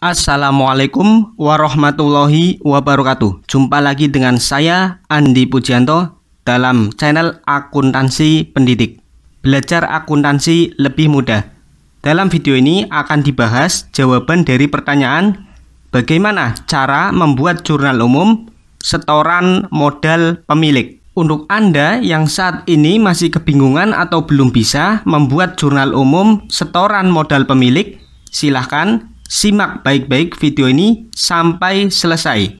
Assalamualaikum warahmatullahi wabarakatuh. Jumpa lagi dengan saya Andi Pujianto dalam channel Akuntansi Pendidik. Belajar akuntansi lebih mudah. Dalam video ini akan dibahas jawaban dari pertanyaan bagaimana cara membuat jurnal umum setoran modal pemilik. Untuk Anda yang saat ini masih kebingungan atau belum bisa membuat jurnal umum setoran modal pemilik, silahkan Simak baik-baik video ini sampai selesai.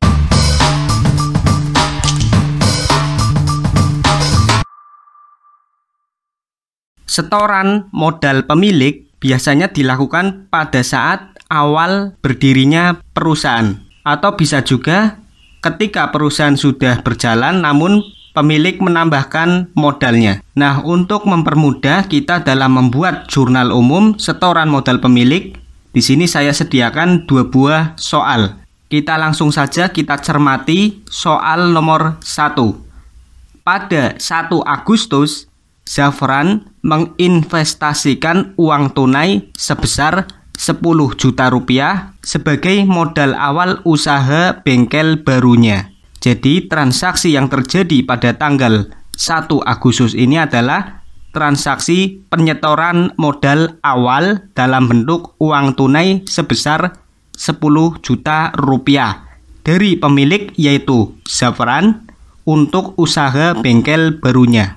Setoran modal pemilik biasanya dilakukan pada saat awal berdirinya perusahaan atau bisa juga ketika perusahaan sudah berjalan namun pemilik menambahkan modalnya. Nah, untuk mempermudah kita dalam membuat jurnal umum setoran modal pemilik, di sini saya sediakan dua buah soal. Kita langsung saja kita cermati soal nomor 1. Pada 1 Agustus, Zafran menginvestasikan uang tunai sebesar 10 juta rupiah sebagai modal awal usaha bengkel barunya. Jadi transaksi yang terjadi pada tanggal 1 Agustus ini adalah transaksi penyetoran modal awal dalam bentuk uang tunai sebesar 10 juta rupiah dari pemilik yaitu Zafran untuk usaha bengkel barunya.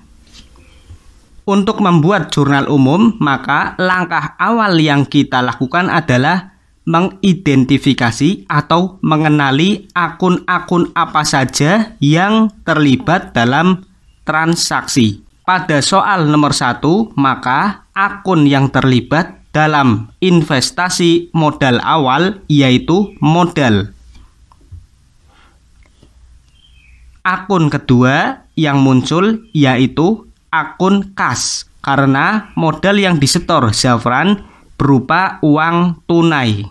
Untuk membuat jurnal umum, maka langkah awal yang kita lakukan adalah mengidentifikasi atau mengenali akun-akun apa saja yang terlibat dalam transaksi. Pada soal nomor satu, maka akun yang terlibat dalam investasi modal awal yaitu modal. Akun kedua yang muncul yaitu akun kas karena modal yang disetor Zafran berupa uang tunai.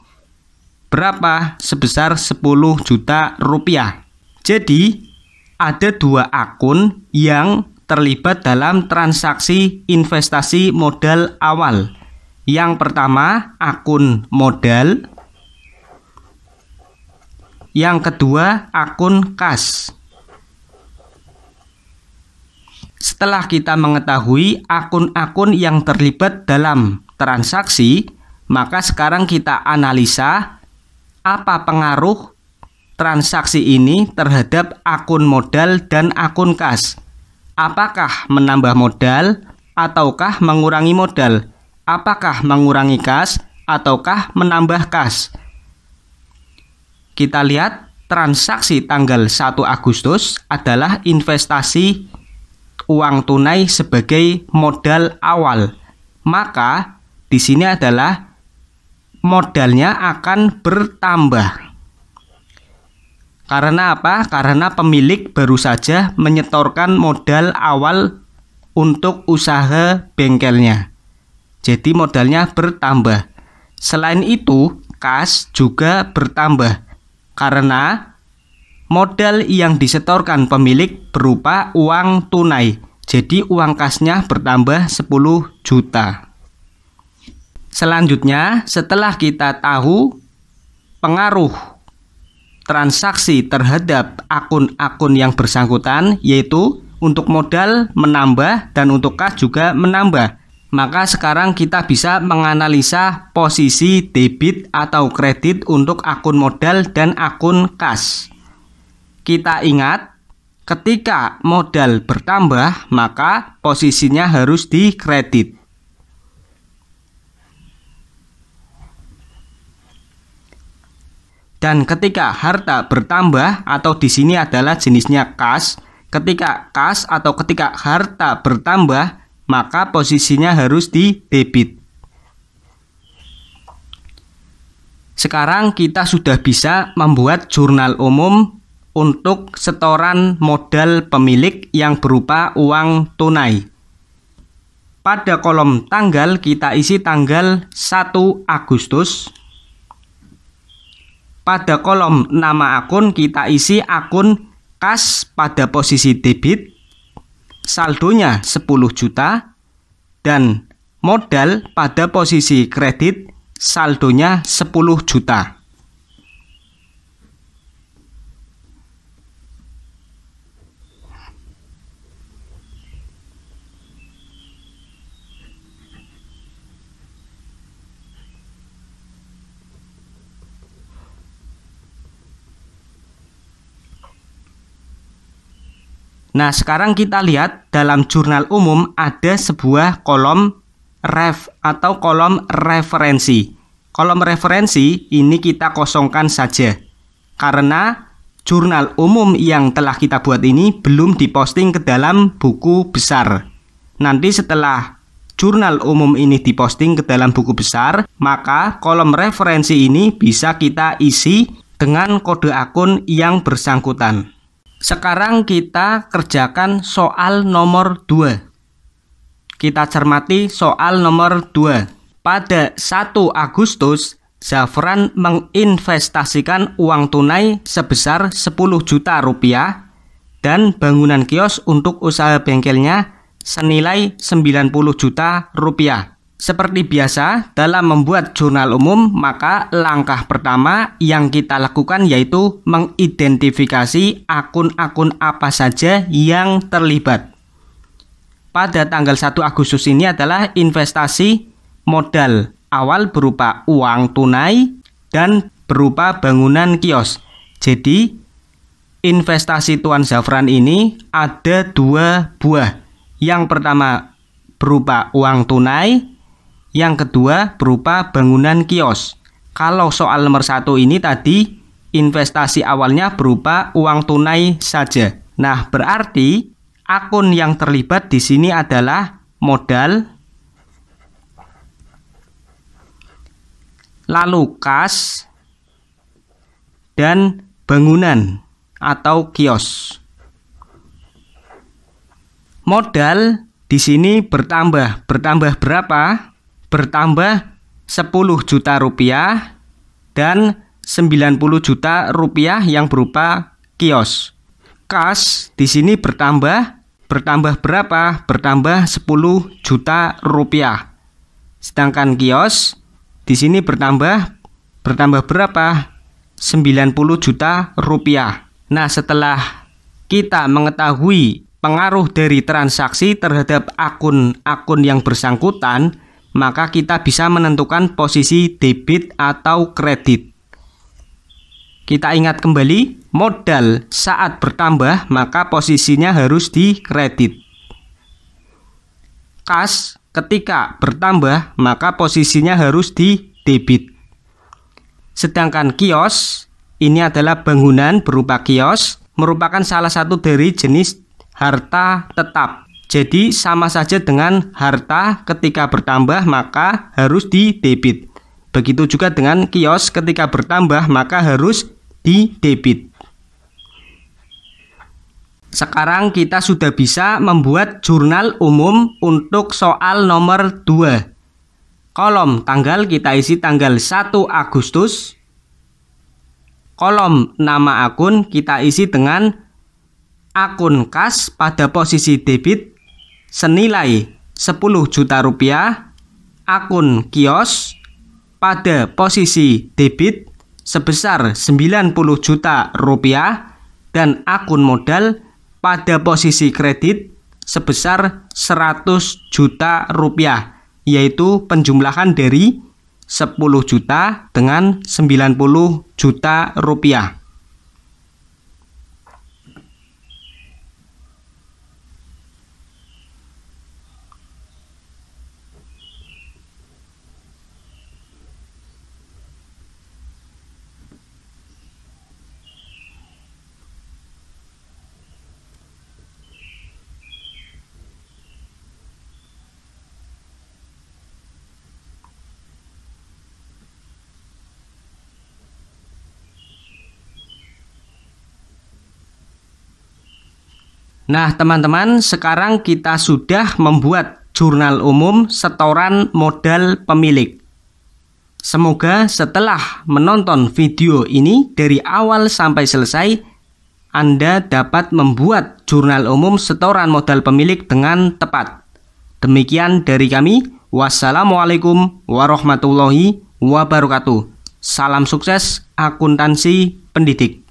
Berapa? Sebesar 10 juta rupiah. Jadi ada dua akun yang terlibat dalam transaksi investasi modal awal. Yang pertama, akun modal. Yang kedua, akun kas. Setelah kita mengetahui akun-akun yang terlibat dalam transaksi, maka sekarang kita analisa apa pengaruh transaksi ini terhadap akun modal dan akun kas. Apakah menambah modal ataukah mengurangi modal? Apakah mengurangi kas ataukah menambah kas? Kita lihat transaksi tanggal 1 Agustus adalah investasi uang tunai sebagai modal awal. Maka di sini adalah modalnya akan bertambah. Karena apa? Karena pemilik baru saja menyetorkan modal awal untuk usaha bengkelnya. Jadi modalnya bertambah. Selain itu, kas juga bertambah karena modal yang disetorkan pemilik berupa uang tunai. Jadi uang kasnya bertambah 10 juta. Selanjutnya, setelah kita tahu pengaruh transaksi terhadap akun-akun yang bersangkutan yaitu untuk modal menambah dan untuk kas juga menambah. Maka sekarang kita bisa menganalisa posisi debit atau kredit untuk akun modal dan akun kas. Kita ingat, ketika modal bertambah, maka posisinya harus dikredit Dan ketika harta bertambah atau di sini adalah jenisnya kas, ketika kas atau ketika harta bertambah, maka posisinya harus di debit. Sekarang kita sudah bisa membuat jurnal umum untuk setoran modal pemilik yang berupa uang tunai. Pada kolom tanggal kita isi tanggal 1 Agustus pada kolom nama akun kita isi akun kas pada posisi debit, saldonya 10 juta, dan modal pada posisi kredit, saldonya 10 juta. Nah, sekarang kita lihat dalam jurnal umum ada sebuah kolom ref atau kolom referensi. Kolom referensi ini kita kosongkan saja karena jurnal umum yang telah kita buat ini belum diposting ke dalam buku besar. Nanti setelah jurnal umum ini diposting ke dalam buku besar, maka kolom referensi ini bisa kita isi dengan kode akun yang bersangkutan. Sekarang kita kerjakan soal nomor 2. Kita cermati soal nomor 2. Pada 1 Agustus, Zafran menginvestasikan uang tunai sebesar 10 juta rupiah dan bangunan kios untuk usaha bengkelnya senilai 90 juta rupiah. Seperti biasa, dalam membuat jurnal umum, maka langkah pertama yang kita lakukan yaitu mengidentifikasi akun-akun apa saja yang terlibat. Pada tanggal 1 Agustus ini adalah investasi modal awal berupa uang tunai dan berupa bangunan kios. Jadi, investasi Tuan Zafran ini ada dua buah. Yang pertama berupa uang tunai yang kedua berupa bangunan kios. Kalau soal nomor satu ini tadi investasi awalnya berupa uang tunai saja. Nah, berarti akun yang terlibat di sini adalah modal lalu kas dan bangunan atau kios. Modal di sini bertambah. Bertambah berapa? bertambah 10 juta rupiah dan 90 juta rupiah yang berupa kios. Kas di sini bertambah bertambah berapa? Bertambah 10 juta rupiah. Sedangkan kios di sini bertambah bertambah berapa? 90 juta rupiah. Nah, setelah kita mengetahui pengaruh dari transaksi terhadap akun-akun yang bersangkutan, maka kita bisa menentukan posisi debit atau kredit. Kita ingat kembali, modal saat bertambah maka posisinya harus di kredit. Kas ketika bertambah maka posisinya harus di debit. Sedangkan kios ini adalah bangunan berupa kios merupakan salah satu dari jenis harta tetap jadi sama saja dengan harta ketika bertambah maka harus di debit. Begitu juga dengan kios ketika bertambah maka harus di debit. Sekarang kita sudah bisa membuat jurnal umum untuk soal nomor 2. Kolom tanggal kita isi tanggal 1 Agustus. Kolom nama akun kita isi dengan akun kas pada posisi debit senilai 10 juta rupiah akun kios pada posisi debit sebesar 90 juta rupiah dan akun modal pada posisi kredit sebesar 100 juta rupiah yaitu penjumlahan dari 10 juta dengan 90 juta rupiah. Nah, teman-teman, sekarang kita sudah membuat jurnal umum setoran modal pemilik. Semoga setelah menonton video ini dari awal sampai selesai, Anda dapat membuat jurnal umum setoran modal pemilik dengan tepat. Demikian dari kami. Wassalamualaikum warahmatullahi wabarakatuh. Salam sukses akuntansi pendidik.